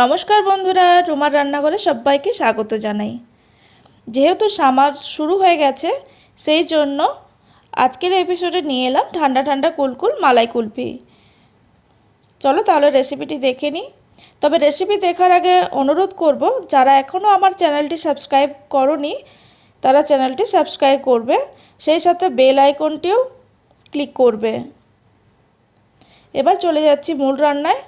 নমস্কার বন্ধুরা রুমার রান্নাঘরে সবাইকে স্বাগত জানাই যেহেতু সামার শুরু হয়ে গেছে সেই জন্য আজকের এপিসোডে নিয়ে এলাম ঠান্ডা ঠান্ডা কুলকুল মালাই কুলপি চলো তাহলে রেসিপিটি দেখে নিই তবে রেসিপি দেখার আগে অনুরোধ করব যারা এখনও আমার চ্যানেলটি সাবস্ক্রাইব করনি তারা চ্যানেলটি সাবস্ক্রাইব করবে সেই সাথে বেল আইকনটিও ক্লিক করবে এবার চলে যাচ্ছি মূল রান্নায়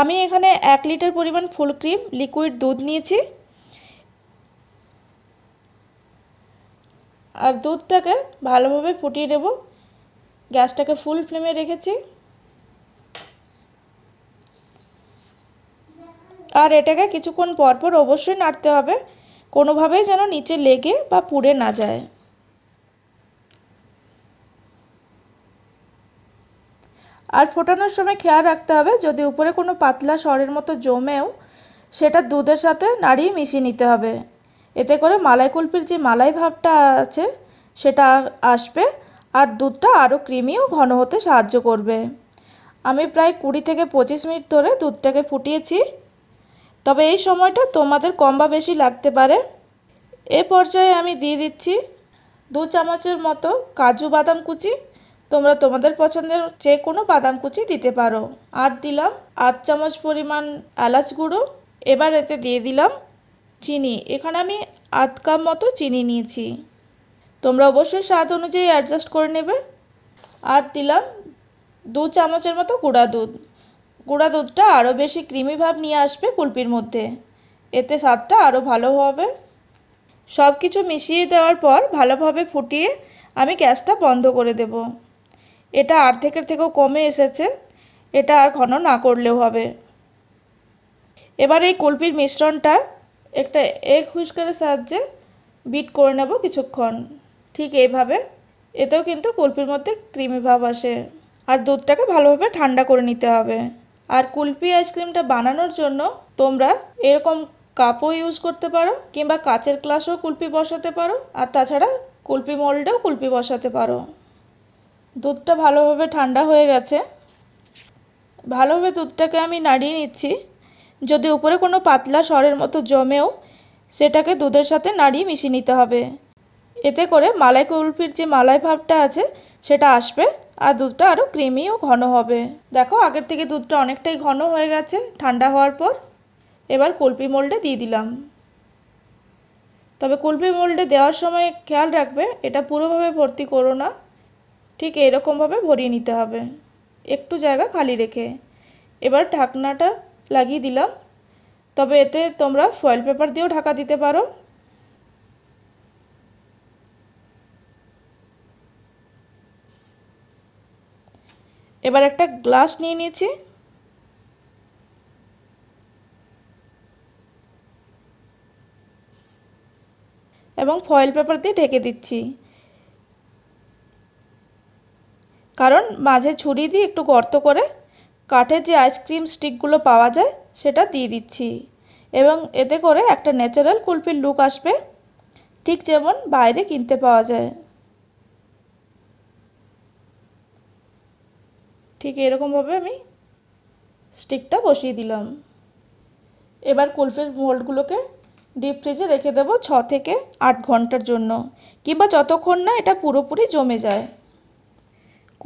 আমি এখানে এক লিটার পরিমাণ ফুল ক্রিম লিকুইড দুধ নিয়েছি আর দুধটাকে ভালোভাবে ফুটিয়ে দেবো গ্যাসটাকে ফুল ফ্লেমে রেখেছি আর এটাকে কিছুক্ষণ পরপর অবশ্যই নাড়তে হবে কোনোভাবেই যেন নিচে লেগে বা পুড়ে না যায় আর ফোটানোর সময় খেয়াল রাখতে হবে যদি উপরে কোনো পাতলা সরের মতো জমেও সেটা দুধের সাথে নাড়িয়ে মিশিয়ে নিতে হবে এতে করে মালাই কুলপির যে মালাই ভাবটা আছে সেটা আসবে আর দুধটা আরও ক্রিমিও ঘন হতে সাহায্য করবে আমি প্রায় কুড়ি থেকে পঁচিশ মিনিট ধরে দুধটাকে ফুটিয়েছি তবে এই সময়টা তোমাদের কম বা বেশি লাগতে পারে এ পর্যায়ে আমি দিয়ে দিচ্ছি দু চামচের মতো কাজু বাদাম কুচি তোমরা তোমাদের পছন্দের যে কোনো বাদাম কুচি দিতে পারো আর দিলাম আধ চামচ পরিমাণ এলাচ গুঁড়ো এবার এতে দিয়ে দিলাম চিনি এখানে আমি আধ কাপ মতো চিনি নিয়েছি তোমরা অবশ্যই স্বাদ অনুযায়ী অ্যাডজাস্ট করে নেবে আর দিলাম দু চামচের মতো গুঁড়া দুধ গুঁড়া দুধটা আরও বেশি ক্রিমি ভাব নিয়ে আসবে কুলপির মধ্যে এতে স্বাদটা আরও ভালো হবে সব কিছু মিশিয়ে দেওয়ার পর ভালোভাবে ফুটিয়ে আমি গ্যাসটা বন্ধ করে দেবো এটা আর্ধেকের থেকেও কমে এসেছে এটা আর ঘন না করলেও হবে এবার এই কলপির মিশ্রণটা একটা এগ হুইস্কারের সাহায্যে বিট করে নেব কিছুক্ষণ ঠিক এইভাবে এতেও কিন্তু কুলপির মধ্যে ক্রিমি ভাব আসে আর দুধটাকে ভালোভাবে ঠান্ডা করে নিতে হবে আর কুলপি আইসক্রিমটা বানানোর জন্য তোমরা এরকম কাপও ইউজ করতে পারো কিংবা কাচের গ্লাসও কুলপি বসাতে পারো আর তাছাড়া কুলপি মোল্ডেও কুলপি বসাতে পারো দুধটা ভালোভাবে ঠান্ডা হয়ে গেছে ভালোভাবে দুধটাকে আমি নাড়িয়ে নিচ্ছি যদি উপরে কোনো পাতলা সরের মতো জমেও সেটাকে দুধের সাথে নাড়িয়ে মিশিয়ে নিতে হবে এতে করে মালাই কুলফির যে মালাই ভাবটা আছে সেটা আসবে আর দুধটা আরও ক্রিমি ও ঘন হবে দেখো আগের থেকে দুধটা অনেকটাই ঘন হয়ে গেছে ঠান্ডা হওয়ার পর এবার কুলপি মোল্ডে দিয়ে দিলাম তবে কুলপি মোল্ডে দেওয়ার সময় খেয়াল রাখবে এটা পুরোভাবে ভর্তি করো না ঠিক এরকমভাবে ভরিয়ে নিতে হবে একটু জায়গা খালি রেখে এবার ঢাকনাটা লাগিয়ে দিলাম তবে এতে তোমরা ফয়েল পেপার দিয়েও ঢাকা দিতে পারো এবার একটা গ্লাস নিয়ে নিয়েছি এবং ফয়েল পেপার দিয়ে ঢেকে দিচ্ছি কারণ মাঝে ছুরি দিয়ে একটু গর্ত করে কাঠের যে আইসক্রিম স্টিকগুলো পাওয়া যায় সেটা দিয়ে দিচ্ছি এবং এতে করে একটা ন্যাচারাল কুলফির লুক আসবে ঠিক যেমন বাইরে কিনতে পাওয়া যায় ঠিক এরকমভাবে আমি স্টিকটা বসিয়ে দিলাম এবার কুলফির মোল্ডগুলোকে ডিপ ফ্রিজে রেখে দেবো ছ থেকে আট ঘন্টার জন্য কিংবা যতক্ষণ না এটা পুরোপুরি জমে যায়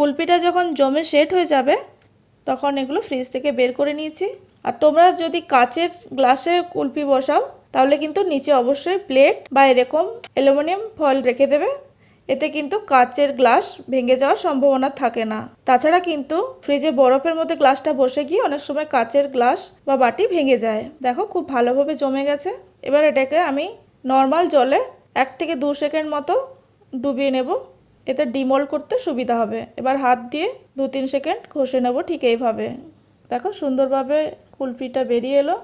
কুলপিটা যখন জমে সেট হয়ে যাবে তখন এগুলো ফ্রিজ থেকে বের করে নিয়েছি আর তোমরা যদি কাচের গ্লাসে কুলপি বসাও তাহলে কিন্তু নিচে অবশ্যই প্লেট বা এরকম অ্যালুমিনিয়াম ফল রেখে দেবে এতে কিন্তু কাচের গ্লাস ভেঙে যাওয়ার সম্ভাবনা থাকে না তাছাড়া কিন্তু ফ্রিজে বরফের মধ্যে গ্লাসটা বসে গিয়ে অনেক সময় কাচের গ্লাস বা বাটি ভেঙে যায় দেখো খুব ভালোভাবে জমে গেছে এবার এটাকে আমি নর্মাল জলে এক থেকে দু সেকেন্ড মতো ডুবিয়ে নেব এতে ডিমল করতে সুবিধা হবে এবার হাত দিয়ে দু তিন সেকেন্ড ঘষে নেব ঠিক এইভাবে দেখো সুন্দরভাবে কুলফিটা বেরিয়ে এলো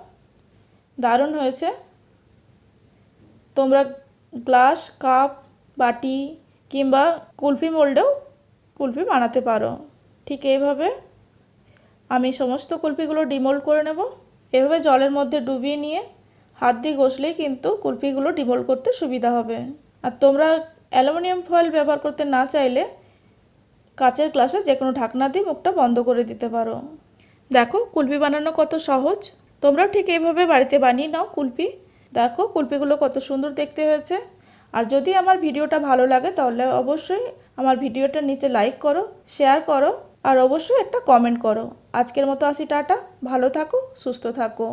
দারুণ হয়েছে তোমরা গ্লাস কাপ বাটি কিংবা কুলফি মোল্ডেও কুলফি বানাতে পারো ঠিক এইভাবে আমি সমস্ত কুলফিগুলো ডিমোল্ড করে নেব এভাবে জলের মধ্যে ডুবিয়ে নিয়ে হাত দিয়ে ঘষলেই কিন্তু কুলফিগুলো ডিমোল্ড করতে সুবিধা হবে আর তোমরা অ্যালুমিনিয়াম ফয়েল ব্যবহার করতে না চাইলে কাচের গ্লাসে যে কোনো ঢাকনা দিয়ে মুখটা বন্ধ করে দিতে পারো দেখো কুলপি বানানো কত সহজ তোমরাও ঠিক এইভাবে বাড়িতে বানিয়ে নাও কুলপি দেখো কুলপিগুলো কত সুন্দর দেখতে হয়েছে আর যদি আমার ভিডিওটা ভালো লাগে তাহলে অবশ্যই আমার ভিডিওটা নিচে লাইক করো শেয়ার করো আর অবশ্যই একটা কমেন্ট করো আজকের মতো আসি টাটা ভালো থাকো সুস্থ থাকো